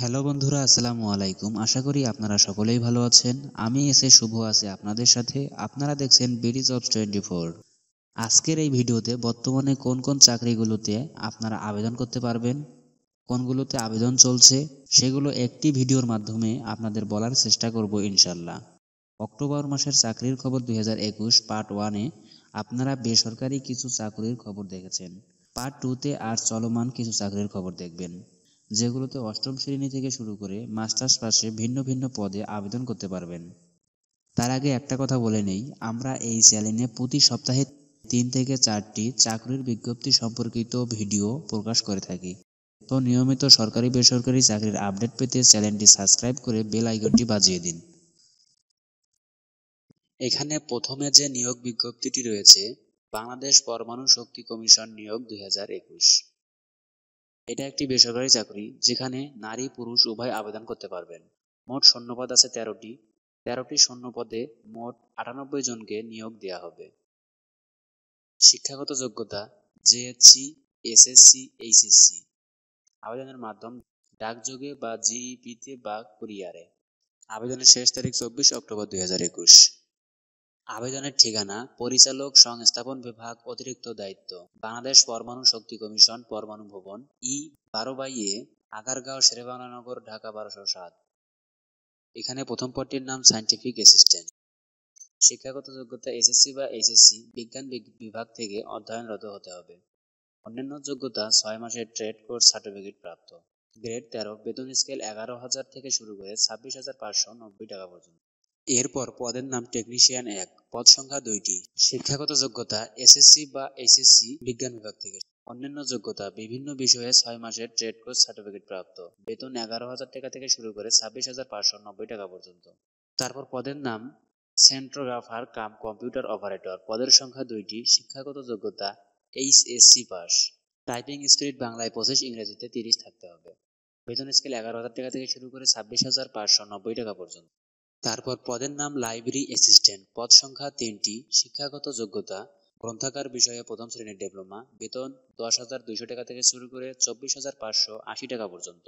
hello বন্ধুরা আসসালামু আলাইকুম আশা করি আপনারা সকলেই ভালো আছেন আমি এসে শুভ আছি আপনাদের সাথে আপনারা দেখছেন বিডি জবস টোয়েন্টি ফোর আজকের এই ভিডিওতে বর্তমানে কোন কোন চাকরিগুলোতে আপনারা আবেদন করতে পারবেন কোনগুলোতে আবেদন চলছে সেগুলো একটি ভিডিওর মাধ্যমে আপনাদের বলার চেষ্টা করব ইনশাল্লাহ অক্টোবর মাসের চাকরির খবর দুই পার্ট ওয়ানে আপনারা বেসরকারি কিছু চাকরির খবর দেখেছেন পার্ট টুতে আর চলমান কিছু চাকরির খবর দেখবেন যেগুলোতে অষ্টম শ্রেণী থেকে শুরু করে মাস্টার্স পাশে ভিন্ন ভিন্ন পদে আবেদন করতে পারবেন তার আগে একটা কথা বলে নেই আমরা এই চ্যানেলে প্রতি সপ্তাহে তিন থেকে চারটি চাকরির বিজ্ঞপ্তি সম্পর্কিত ভিডিও প্রকাশ করে থাকি তো নিয়মিত সরকারি বেসরকারি চাকরির আপডেট পেতে চ্যানেলটি সাবস্ক্রাইব করে বেল আইকনটি বাজিয়ে দিন এখানে প্রথমে যে নিয়োগ বিজ্ঞপ্তিটি রয়েছে বাংলাদেশ পরমাণু শক্তি কমিশন নিয়োগ দুই এটা একটি বেসরকারি চাকরি যেখানে নারী পুরুষ উভয় আবেদন করতে পারবেন মোট শূন্যপদ আছে তেরোটি তেরোটি শূন্যপদে মোট আটানব্বই জনকে নিয়োগ দেওয়া হবে শিক্ষাগত যোগ্যতা জেএসসি এসএসসি এইচএসসি আবেদনের মাধ্যম ডাকযোগে বা জিইপিতে e বা কুরিয়ারে আবেদনের শেষ তারিখ চব্বিশ অক্টোবর দুই আবেদনের ঠিকানা পরিচালক সংস্থাপন বিভাগ অতিরিক্ত দায়িত্ব বাংলাদেশ পরমাণু শক্তি কমিশন পরমাণু ভবন ই বারো বাই এ আগারগাঁও শেরেবাংলানগর ঢাকা বারোশো সাত এখানে প্রথম পদটির নাম সায়েন্টিফিক অ্যাসিস্ট্যান্ট শিক্ষাগত যোগ্যতা এসএসসি বা এইচএসসি বিজ্ঞান বিভাগ থেকে অধ্যয়নরত হতে হবে অন্যান্য যোগ্যতা ছয় মাসের ট্রেড কোর্স সার্টিফিকেট প্রাপ্ত গ্রেড তেরো বেতন স্কেল এগারো হাজার থেকে শুরু করে ছাব্বিশ হাজার পাঁচশো নব্বই টাকা পর্যন্ত এরপর পদের নাম টেকনিশিয়ান এক পদ সংখ্যা দুইটি শিক্ষাগত যোগ্যতা এসএসসি বা এসএসসি বিজ্ঞান বিভাগ থেকে অন্যান্য যোগ্যতা বিভিন্ন বিষয়ে ছয় মাসের ট্রেড কোর্স সার্টিফিকেট প্রাপ্ত বেতন এগারো হাজার টাকা থেকে শুরু করে ছাব্বিশ হাজার পাঁচশো নব্বই টাকা পর্যন্ত তারপর পদের নাম সেন্ট্রোগ্রাফার কাম কম্পিউটার অপারেটর পদের সংখ্যা দুইটি শিক্ষাগত যোগ্যতা H SC pass typing speed বাংলায় পঁচিশ ইংরেজিতে তিরিশ থাকতে হবে বেতন স্কেল এগারো হাজার টাকা থেকে শুরু করে ছাব্বিশ হাজার পাঁচশো নব্বই টাকা পর্যন্ত তারপর পদের নাম লাইব্রেরি অ্যাসিস্ট্যান্ট পদ সংখ্যা তিনটি শিক্ষাগত যোগ্যতা গ্রন্থাগার বিষয়ে প্রথম শ্রেণীর ডিপ্লোমা বেতন দশ হাজার দুইশো টাকা থেকে শুরু করে চব্বিশ হাজার পাঁচশো আশি টাকা পর্যন্ত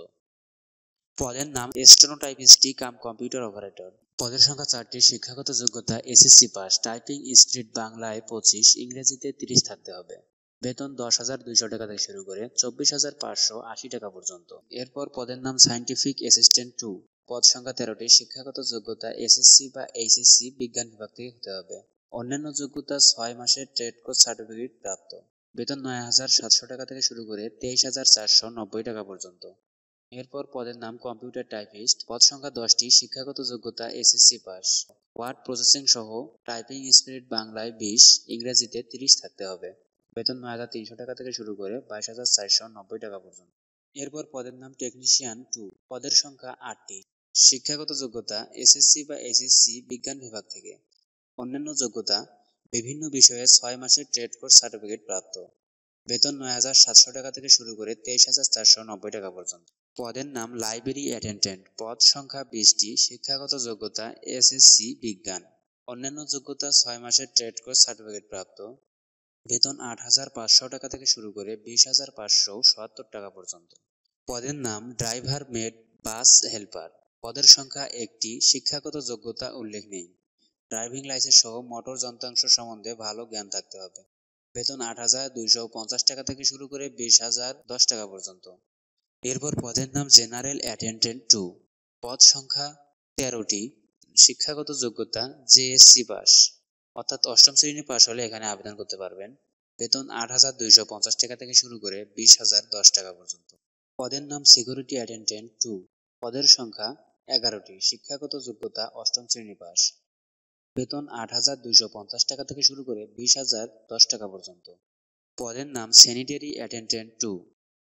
পদের নাম স্টেনোটাইপিস্টি কাম কম্পিউটার অপারেটর পদের সংখ্যা চারটি শিক্ষাগত যোগ্যতা এসএসসি পাস টাইপিং স্ট্রিট বাংলায় পঁচিশ ইংরেজিতে তিরিশ থাকতে হবে বেতন দশ হাজার দুইশো টাকা থেকে শুরু করে চব্বিশ হাজার পাঁচশো আশি টাকা পর্যন্ত এরপর পদের নাম সাইন্টিফিক অ্যাসিস্ট্যান্ট টু পদ সংখ্যা তেরোটি শিক্ষাগত যোগ্যতা এসএসসি বা এইচএসসি বিজ্ঞান বিভাগ থেকে হতে হবে অন্যান্য যোগ্যতা ছয় মাসের ট্রেড কোর্স সার্টিফিকেট প্রাপ্ত বেতন নয় হাজার সাতশো টাকা থেকে শুরু করে তেইশ হাজার চারশো নব্বই টাকা পর্যন্ত এরপর পদের নাম কম্পিউটার টাইপিস্ট পদ সংখ্যা দশটি শিক্ষাগত যোগ্যতা এসএসসি পাস ওয়ার্ড প্রসেসিং সহ টাইপিং স্পিরিট বাংলায় বিশ ইংরেজিতে তিরিশ থাকতে হবে বেতন নয় হাজার তিনশো টাকা থেকে শুরু করে বাইশ হাজার চারশো নব্বই টাকা পর্যন্ত এরপর পদের নাম টেকনিশিয়ান টু পদের সংখ্যা আটটি শিক্ষাগত যোগ্যতা এসএসসি বা এসএসসি বিজ্ঞান বিভাগ থেকে অন্যান্য যোগ্যতা বিভিন্ন বিষয়ে ছয় মাসের ট্রেড কোর্স সার্টিফিকেট প্রাপ্ত বেতন নয় হাজার সাতশো টাকা থেকে শুরু করে তেইশ হাজার চারশো নব্বই টাকা পর্যন্ত পদের নাম লাইব্রেরি অ্যাটেন্ডেন্ট পদ সংখ্যা বিশটি শিক্ষাগত যোগ্যতা এসএসসি বিজ্ঞান অন্যান্য যোগ্যতা ছয় মাসের ট্রেড কোর্স সার্টিফিকেট প্রাপ্ত বেতন আট হাজার পাঁচশো টাকা থেকে শুরু করে বিশ হাজার পাঁচশো সত্তর টাকা পর্যন্ত পদের নাম ড্রাইভার মেড বাস হেল্পার পদের সংখ্যা একটি শিক্ষাগত যোগ্যতা উল্লেখ নেই ড্রাইভিং লাইসেন্স সহ মোটর যন্ত্রাংশ সম্বন্ধে ভালো জ্ঞান থাকতে হবে বেতন আট হাজার দুইশো পঞ্চাশ টাকা থেকে শুরু করে বিশ হাজার দশ টাকা পর্যন্ত এরপর পদের নাম জেনারেল অ্যাটেন্ডেন্ট টু পদ সংখ্যা তেরোটি শিক্ষাগত যোগ্যতা জেএসসি পাস অর্থাৎ অষ্টম শ্রেণী পাস হলে এখানে আবেদন করতে পারবেন বেতন আট হাজার দুইশো পঞ্চাশ টাকা থেকে শুরু করে বিশ হাজার দশ টাকা পর্যন্ত পদের নাম সিকিউরিটি অ্যাটেন্ডেন্ট টু পদের সংখ্যা এগারোটি শিক্ষাগত যোগ্যতা অষ্টম শ্রেণী পাস বেতন আট হাজার দুইশো পঞ্চাশ টাকা থেকে শুরু করে বিশ হাজার দশ টাকা পর্যন্ত পদের নাম স্যানিটারি অ্যাটেন্ডেন্ট টু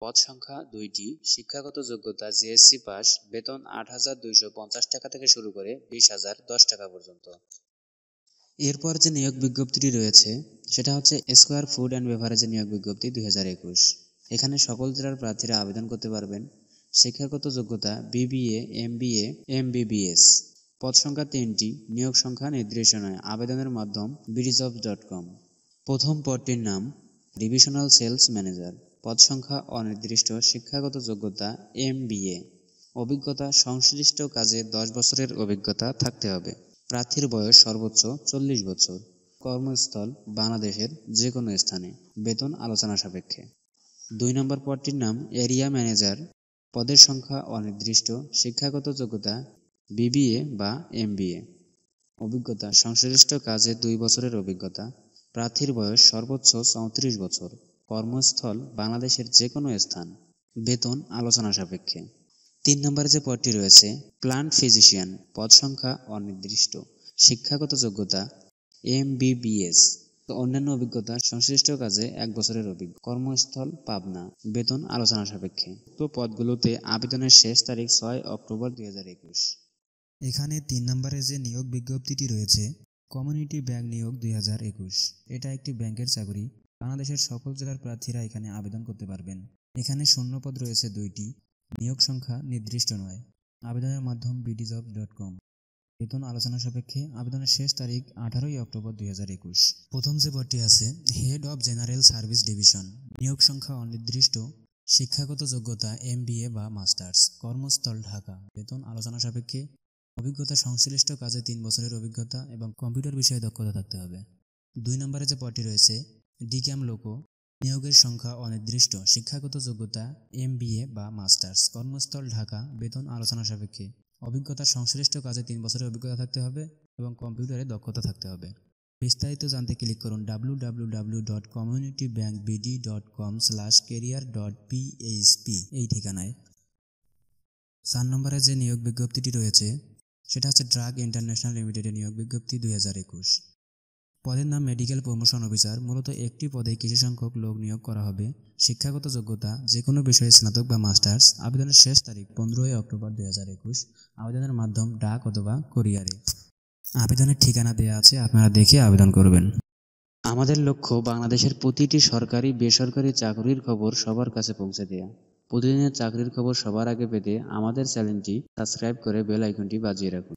পদ সংখ্যা দুইটি শিক্ষাগত যোগ্যতা জিএসসি পাস বেতন আট হাজার দুইশো পঞ্চাশ টাকা থেকে শুরু করে বিশ হাজার দশ টাকা পর্যন্ত এরপর যে নিয়োগ বিজ্ঞপ্তিটি রয়েছে সেটা হচ্ছে স্কোয়ার ফুড অ্যান্ড বেভারেজের নিয়োগ বিজ্ঞপ্তি দুই এখানে সকল জেলার প্রার্থীরা আবেদন করতে পারবেন শিক্ষাগত যোগ্যতা বিবিএ এমবিএ এমবিবিএস পদ সংখ্যা তিনটি নিয়োগ সংখ্যা নির্দেশনায় আবেদনের মাধ্যম ব্রিজব ডট কম প্রথম পদটির নাম ডিভিশনাল সেলস ম্যানেজার পদ সংখ্যা অনির্দিষ্ট শিক্ষাগত যোগ্যতা এমবিএ অভিজ্ঞতা সংশ্লিষ্ট কাজে দশ বছরের অভিজ্ঞতা থাকতে হবে প্রার্থীর বয়স সর্বোচ্চ চল্লিশ বছর কর্মস্থল বাংলাদেশের যে কোনো স্থানে বেতন আলোচনা সাপেক্ষে দুই নম্বর পদটির নাম এরিয়া ম্যানেজার পদের সংখ্যা অনির্দিষ্ট শিক্ষাগত যোগ্যতা বিবিএ বা এমবিএ অভিজ্ঞতা সংশ্লিষ্ট কাজে দুই বছরের অভিজ্ঞতা প্রার্থীর বয়স সর্বোচ্চ চৌত্রিশ বছর কর্মস্থল বাংলাদেশের যে কোনো স্থান বেতন আলোচনা সাপেক্ষে তিন নম্বরে যে পদটি রয়েছে প্লান্ট ফিজিশিয়ান পদ সংখ্যা অনির্দিষ্ট শিক্ষাগত যোগ্যতা এম বিবিএস অন্যান্য অভিজ্ঞতা সংশ্লিষ্ট কাজে এক বছরের অভিজ্ঞ কর্মস্থল পাবনা বেতন আলোচনা সাপেক্ষে তো পদগুলোতে আবেদনের শেষ তারিখ ছয় অক্টোবর দুই এখানে তিন নম্বরে যে নিয়োগ বিজ্ঞপ্তিটি রয়েছে কমিউনিটি ব্যাংক নিয়োগ দুই এটা একটি ব্যাংকের চাকরি বাংলাদেশের সকল জেলার প্রার্থীরা এখানে আবেদন করতে পারবেন এখানে শূন্যপদ রয়েছে দুইটি নিয়োগ সংখ্যা নির্দিষ্ট নয় আবেদনের মাধ্যম বিডিজব ডট কম বেতন আলোচনা সাপেক্ষে আবেদনের শেষ তারিখ আঠারোই অক্টোবর দুই প্রথম যে পদটি আছে head of general service division নিয়োগ সংখ্যা অনির্দিষ্ট শিক্ষাগত যোগ্যতা এম বা মাস্টার্স কর্মস্থল ঢাকা বেতন আলোচনা সাপেক্ষে অভিজ্ঞতা সংশ্লিষ্ট কাজে তিন বছরের অভিজ্ঞতা এবং কম্পিউটার বিষয়ে দক্ষতা থাকতে হবে দুই নম্বরে যে পদটি রয়েছে ডিক্যাম লোকো নিয়োগের সংখ্যা অনির্দিষ্ট শিক্ষাগত যোগ্যতা এম বা মাস্টার্স কর্মস্থল ঢাকা বেতন আলোচনা সাপেক্ষে অভিজ্ঞতা সংশ্লিষ্ট কাজে তিন বছরের অভিজ্ঞতা থাকতে হবে এবং কম্পিউটারে দক্ষতা থাকতে হবে বিস্তারিত জানতে ক্লিক করুন W W W dot community bank BD dot com slash career dot PHP এই ঠিকানায় চার নম্বরে যে নিয়োগ বিজ্ঞপ্তিটি রয়েছে সেটা হচ্ছে ড্রাগ ইন্টারন্যাশনাল লিমিটেডের নিয়োগ বিজ্ঞপ্তি দুই হাজার একুশ পদের নাম মেডিকেল প্রমোশন অফিসার মূলত একটি পদে কিছু সংখ্যক লোক নিয়োগ করা হবে শিক্ষাগত যোগ্যতা যে কোনো বিষয়ে স্নাতক বা মাস্টার্স আবেদনের শেষ তারিখ পনেরোই অক্টোবর দুই হাজার একুশ আবেদনের মাধ্যম ডাক অথবা কোরিয়ারে আবেদনের ঠিকানা দেওয়া আছে আপনারা দেখে আবেদন করবেন আমাদের লক্ষ্য বাংলাদেশের প্রতিটি সরকারি বেসরকারি চাকরির খবর সবার কাছে পৌঁছে দেওয়া প্রতিদিনের চাকরির খবর সবার আগে পেতে আমাদের চ্যানেলটি সাবস্ক্রাইব করে বেল আইকনটি বাজিয়ে রাখুন